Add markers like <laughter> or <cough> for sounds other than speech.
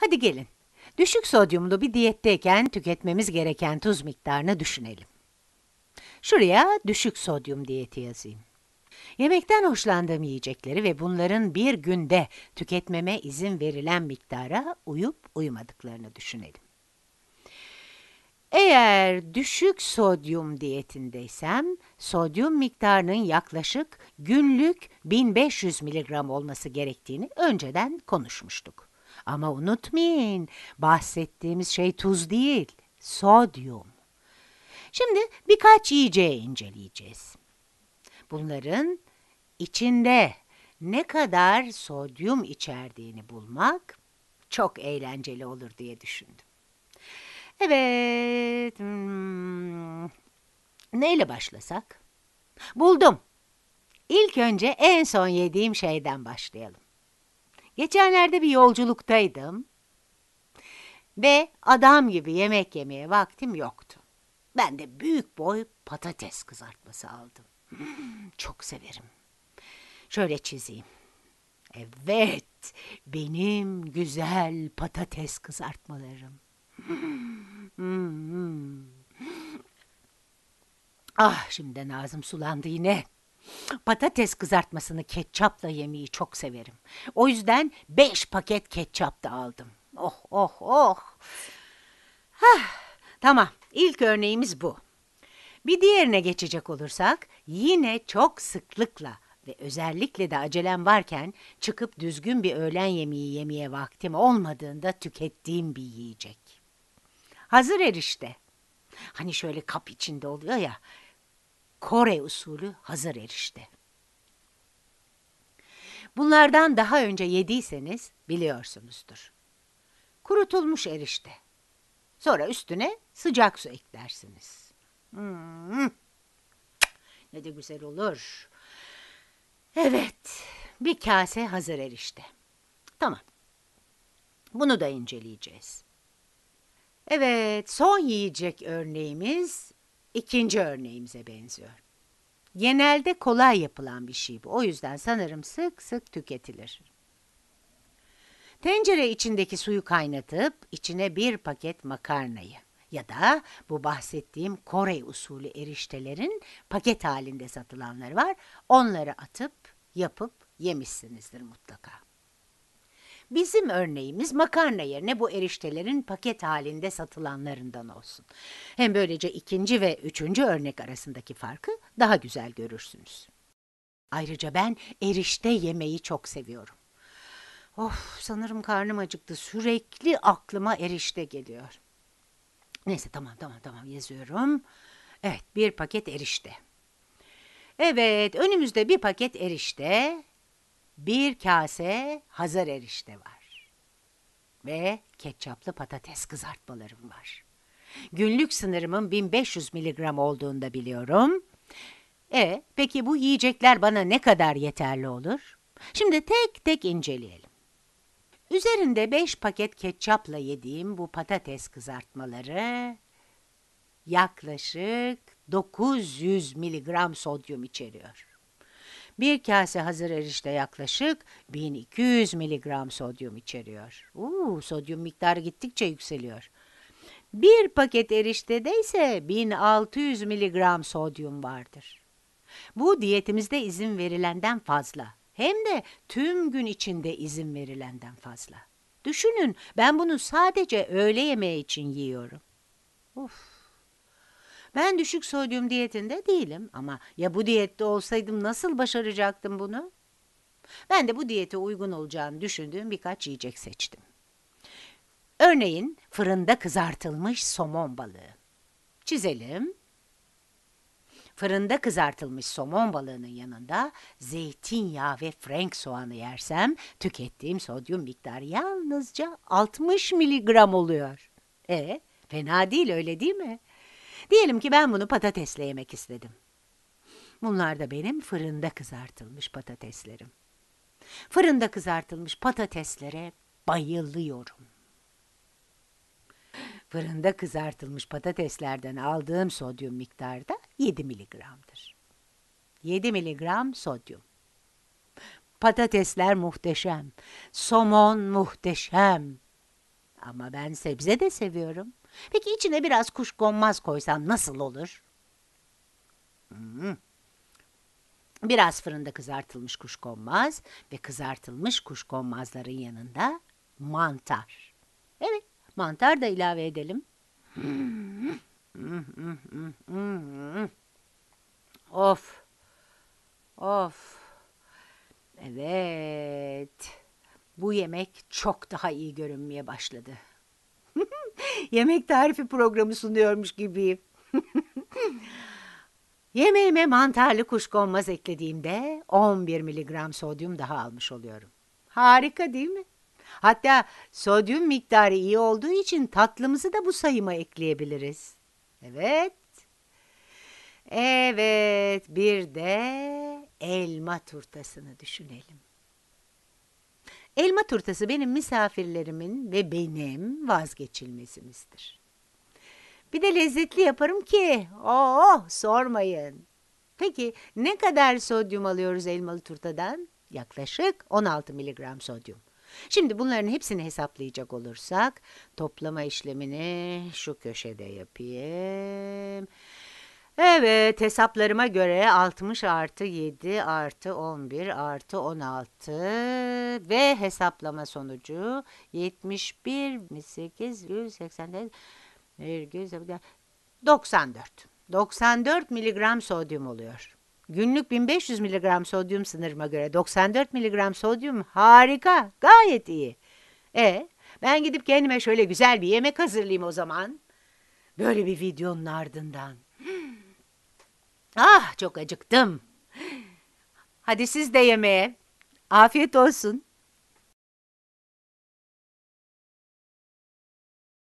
Hadi gelin, düşük sodyumlu bir diyetteyken tüketmemiz gereken tuz miktarını düşünelim. Şuraya düşük sodyum diyeti yazayım. Yemekten hoşlandığım yiyecekleri ve bunların bir günde tüketmeme izin verilen miktara uyup uymadıklarını düşünelim. Eğer düşük sodyum diyetindeysem, sodyum miktarının yaklaşık günlük 1500 mg olması gerektiğini önceden konuşmuştuk. Ama unutmayın bahsettiğimiz şey tuz değil, sodyum. Şimdi birkaç yiyeceği inceleyeceğiz. Bunların içinde ne kadar sodyum içerdiğini bulmak çok eğlenceli olur diye düşündüm. Evet, hmm, neyle başlasak? Buldum. İlk önce en son yediğim şeyden başlayalım. Geçenlerde bir yolculuktaydım ve adam gibi yemek yemeye vaktim yoktu. Ben de büyük boy patates kızartması aldım. Hmm, çok severim. Şöyle çizeyim. Evet, benim güzel patates kızartmalarım. Hmm, hmm. ah, şimdi ağzım sulandı yine. Patates kızartmasını ketçapla yemeyi çok severim. O yüzden beş paket ketçap da aldım. Oh oh oh. Hah, tamam ilk örneğimiz bu. Bir diğerine geçecek olursak yine çok sıklıkla ve özellikle de acelem varken çıkıp düzgün bir öğlen yemeği yemeye vaktim olmadığında tükettiğim bir yiyecek. Hazır erişte. Hani şöyle kap içinde oluyor ya Kore usulü hazır erişte. Bunlardan daha önce yediyseniz biliyorsunuzdur. Kurutulmuş erişte. Sonra üstüne sıcak su eklersiniz. Hmm. Ne de güzel olur. Evet, bir kase hazır erişte. Tamam. Bunu da inceleyeceğiz. Evet, son yiyecek örneğimiz ikinci örneğimize benziyor. Genelde kolay yapılan bir şey bu. O yüzden sanırım sık sık tüketilir. Tencere içindeki suyu kaynatıp içine bir paket makarnayı ya da bu bahsettiğim Kore usulü eriştelerin paket halinde satılanları var. Onları atıp yapıp yemişsinizdir mutlaka. Bizim örneğimiz makarna yerine bu eriştelerin paket halinde satılanlarından olsun. Hem böylece ikinci ve üçüncü örnek arasındaki farkı daha güzel görürsünüz. Ayrıca ben erişte yemeyi çok seviyorum. Of sanırım karnım acıktı. Sürekli aklıma erişte geliyor. Neyse tamam tamam tamam yazıyorum. Evet bir paket erişte. Evet önümüzde bir paket erişte bir kase hazır erişte var. Ve ketçaplı patates kızartmalarım var. Günlük sınırımın 1500 miligram olduğunu da biliyorum. E peki bu yiyecekler bana ne kadar yeterli olur? Şimdi tek tek inceleyelim. Üzerinde 5 paket ketçapla yediğim bu patates kızartmaları yaklaşık 900 miligram sodyum içeriyor. Bir kase hazır erişte yaklaşık 1200 mg sodyum içeriyor. Uuu sodyum miktarı gittikçe yükseliyor. Bir paket eriştede ise 1600 mg sodyum vardır. Bu diyetimizde izin verilenden fazla. Hem de tüm gün içinde izin verilenden fazla. Düşünün ben bunu sadece öğle yemeği için yiyorum. Uf. Ben düşük sodyum diyetinde değilim ama ya bu diyette olsaydım nasıl başaracaktım bunu? Ben de bu diyete uygun olacağını düşündüğüm birkaç yiyecek seçtim. Örneğin fırında kızartılmış somon balığı. Çizelim. Fırında kızartılmış somon balığının yanında zeytinyağı ve frank soğanı yersem tükettiğim sodyum miktarı yalnızca 60 miligram oluyor. E fena değil öyle değil mi? Diyelim ki ben bunu patatesle yemek istedim. Bunlar da benim fırında kızartılmış patateslerim. Fırında kızartılmış patateslere bayılıyorum. Fırında kızartılmış patateslerden aldığım sodyum miktarı da 7 miligramdır. 7 miligram sodyum. Patatesler muhteşem, somon muhteşem. Ama ben sebze de seviyorum. Peki içine biraz kuşkonmaz koysam nasıl olur? Hmm. Biraz fırında kızartılmış kuşkonmaz ve kızartılmış kuşkonmazların yanında mantar. Evet, mantar da ilave edelim. of. Of. Evet. Bu yemek çok daha iyi görünmeye başladı. <laughs> Yemek tarifi programı sunuyormuş gibiyim. <laughs> Yemeğime mantarlı kuşkonmaz eklediğimde 11 miligram sodyum daha almış oluyorum. Harika değil mi? Hatta sodyum miktarı iyi olduğu için tatlımızı da bu sayıma ekleyebiliriz. Evet. Evet bir de elma turtasını düşünelim. Elma turtası benim misafirlerimin ve benim vazgeçilmezimizdir. Bir de lezzetli yaparım ki, oh sormayın. Peki ne kadar sodyum alıyoruz elmalı turtadan? Yaklaşık 16 miligram sodyum. Şimdi bunların hepsini hesaplayacak olursak toplama işlemini şu köşede yapayım. Evet hesaplarıma göre 60 artı 7 artı 11 artı 16 ve hesaplama sonucu 71 880 94 94 miligram sodyum oluyor. Günlük 1500 miligram sodyum sınırıma göre 94 miligram sodyum harika gayet iyi. E ben gidip kendime şöyle güzel bir yemek hazırlayayım o zaman. Böyle bir videonun ardından. Ah çok acıktım. Hadi siz de yemeğe. Afiyet olsun.